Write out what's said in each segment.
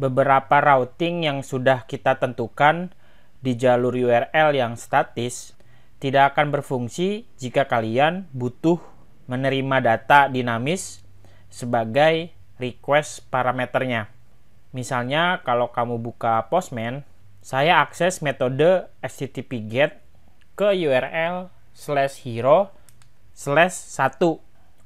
beberapa routing yang sudah kita tentukan di jalur URL yang statis tidak akan berfungsi jika kalian butuh menerima data dinamis sebagai request parameternya. Misalnya kalau kamu buka Postman, saya akses metode http get ke URL slash hero slash 1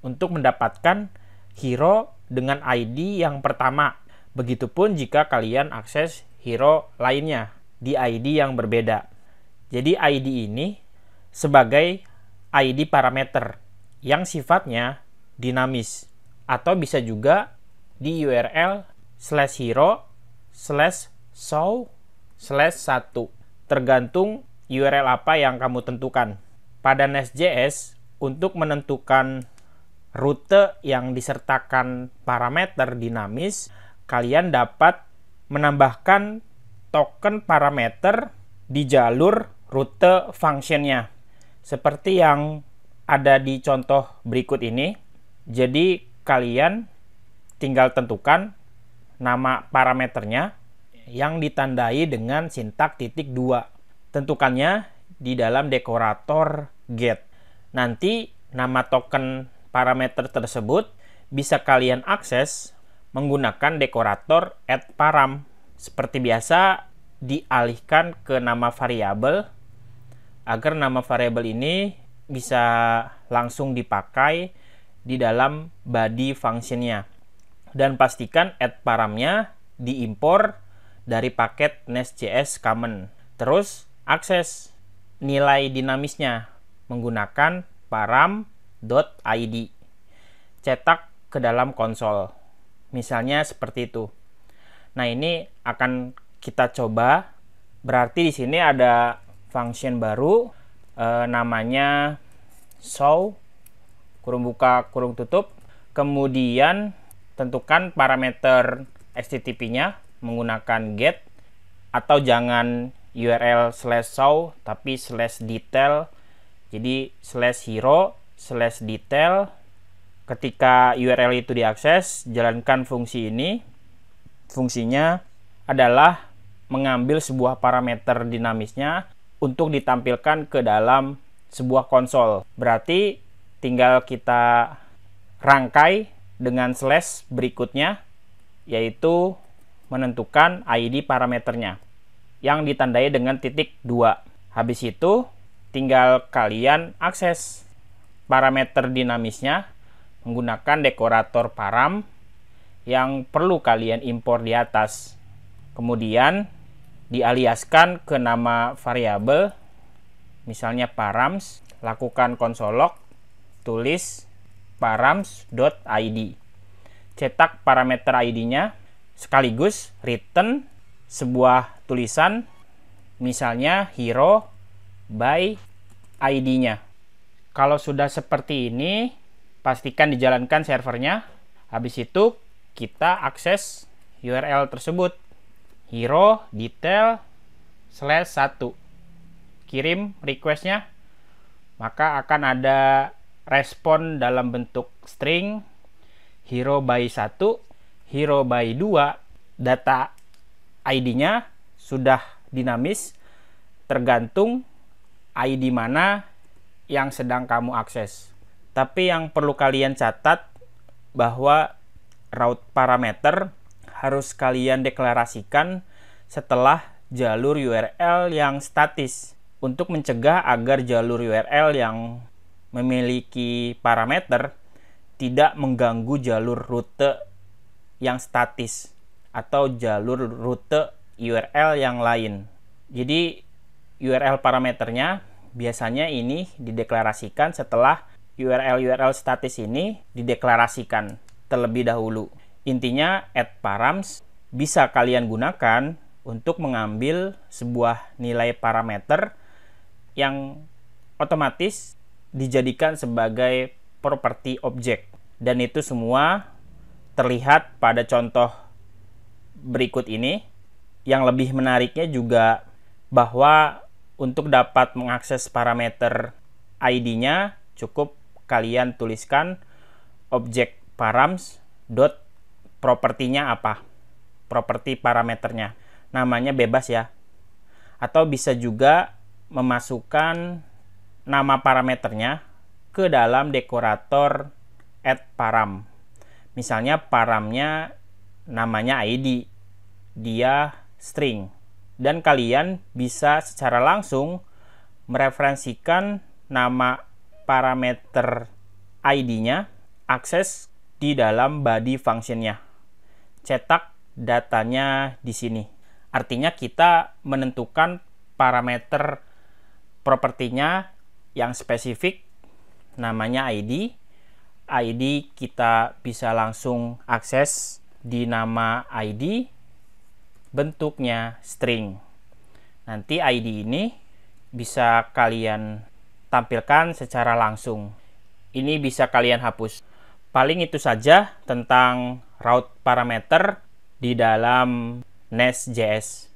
untuk mendapatkan hero dengan ID yang pertama Begitupun jika kalian akses hero lainnya di ID yang berbeda. Jadi ID ini sebagai ID parameter yang sifatnya dinamis atau bisa juga di URL slash hero slash show slash 1 tergantung URL apa yang kamu tentukan. Pada Nest.js, untuk menentukan rute yang disertakan parameter dinamis, kalian dapat menambahkan token parameter di jalur rute functionnya seperti yang ada di contoh berikut ini jadi kalian tinggal tentukan nama parameternya yang ditandai dengan sintak titik dua tentukannya di dalam dekorator get nanti nama token parameter tersebut bisa kalian akses menggunakan dekorator add param. Seperti biasa, dialihkan ke nama variabel agar nama variabel ini bisa langsung dipakai di dalam body functionnya. Dan pastikan add paramnya diimpor dari paket nest.js common. Terus akses nilai dinamisnya menggunakan param.id. Cetak ke dalam konsol. Misalnya seperti itu. Nah, ini akan kita coba. Berarti di sini ada function baru eh, namanya show kurung buka kurung tutup. Kemudian tentukan parameter http-nya menggunakan get atau jangan url slash show tapi slash detail jadi slash hero slash detail ketika URL itu diakses, jalankan fungsi ini. Fungsinya adalah mengambil sebuah parameter dinamisnya untuk ditampilkan ke dalam sebuah konsol. Berarti tinggal kita rangkai dengan slash berikutnya, yaitu menentukan ID parameternya yang ditandai dengan titik 2. Habis itu, tinggal kalian akses parameter dinamisnya menggunakan dekorator param yang perlu kalian impor di atas. Kemudian dialiaskan ke nama variabel misalnya params, lakukan log tulis params.id. Cetak parameter ID-nya sekaligus return sebuah tulisan misalnya hero by ID-nya. Kalau sudah seperti ini, Pastikan dijalankan servernya. Habis itu kita akses URL tersebut. Hero detail slash 1. Kirim requestnya. Maka akan ada respon dalam bentuk string hero by 1, hero by 2, data ID-nya sudah dinamis tergantung ID mana yang sedang kamu akses. Tapi yang perlu kalian catat bahwa route parameter harus kalian deklarasikan setelah jalur URL yang statis untuk mencegah agar jalur URL yang memiliki parameter tidak mengganggu jalur rute yang statis atau jalur rute URL yang lain. Jadi URL parameternya biasanya ini dideklarasikan setelah URL-URL statis ini dideklarasikan terlebih dahulu. Intinya add params bisa kalian gunakan untuk mengambil sebuah nilai parameter yang otomatis dijadikan sebagai properti objek dan itu semua terlihat pada contoh berikut ini yang lebih menariknya juga bahwa untuk dapat mengakses parameter ID-nya cukup kalian tuliskan objek params dot propertinya apa properti parameternya namanya bebas ya atau bisa juga memasukkan nama parameternya ke dalam dekorator add param misalnya paramnya namanya id dia string dan kalian bisa secara langsung mereferensikan nama parameter ID-nya akses di dalam body function-nya. Cetak datanya di sini. Artinya kita menentukan parameter propertinya yang spesifik namanya ID. ID kita bisa langsung akses di nama ID bentuknya string. Nanti ID ini bisa kalian tampilkan secara langsung. Ini bisa kalian hapus. Paling itu saja tentang route parameter di dalam Nest.js.